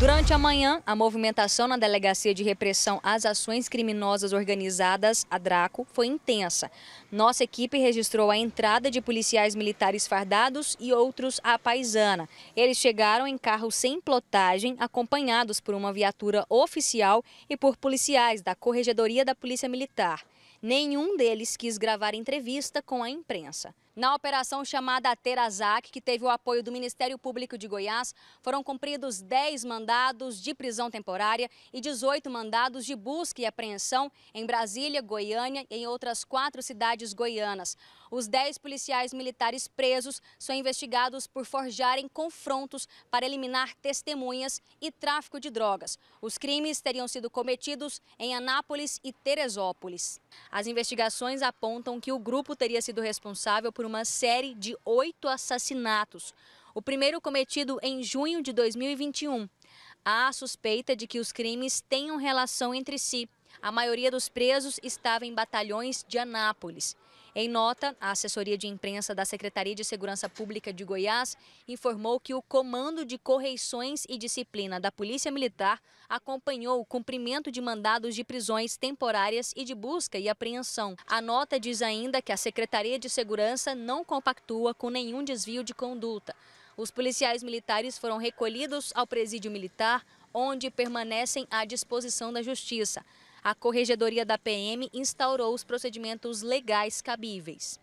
Durante a manhã, a movimentação na Delegacia de Repressão às Ações Criminosas Organizadas, a DRACO, foi intensa. Nossa equipe registrou a entrada de policiais militares fardados e outros à paisana. Eles chegaram em carro sem plotagem, acompanhados por uma viatura oficial e por policiais da Corregedoria da Polícia Militar. Nenhum deles quis gravar entrevista com a imprensa. Na operação chamada Terazac, que teve o apoio do Ministério Público de Goiás, foram cumpridos 10 mandados de prisão temporária e 18 mandados de busca e apreensão em Brasília, Goiânia e em outras quatro cidades goianas. Os 10 policiais militares presos são investigados por forjarem confrontos para eliminar testemunhas e tráfico de drogas. Os crimes teriam sido cometidos em Anápolis e Teresópolis. As investigações apontam que o grupo teria sido responsável por uma série de oito assassinatos. O primeiro cometido em junho de 2021. Há suspeita de que os crimes tenham relação entre si. A maioria dos presos estava em batalhões de Anápolis. Em nota, a assessoria de imprensa da Secretaria de Segurança Pública de Goiás informou que o Comando de Correições e Disciplina da Polícia Militar acompanhou o cumprimento de mandados de prisões temporárias e de busca e apreensão. A nota diz ainda que a Secretaria de Segurança não compactua com nenhum desvio de conduta. Os policiais militares foram recolhidos ao presídio militar, onde permanecem à disposição da Justiça a Corregedoria da PM instaurou os procedimentos legais cabíveis.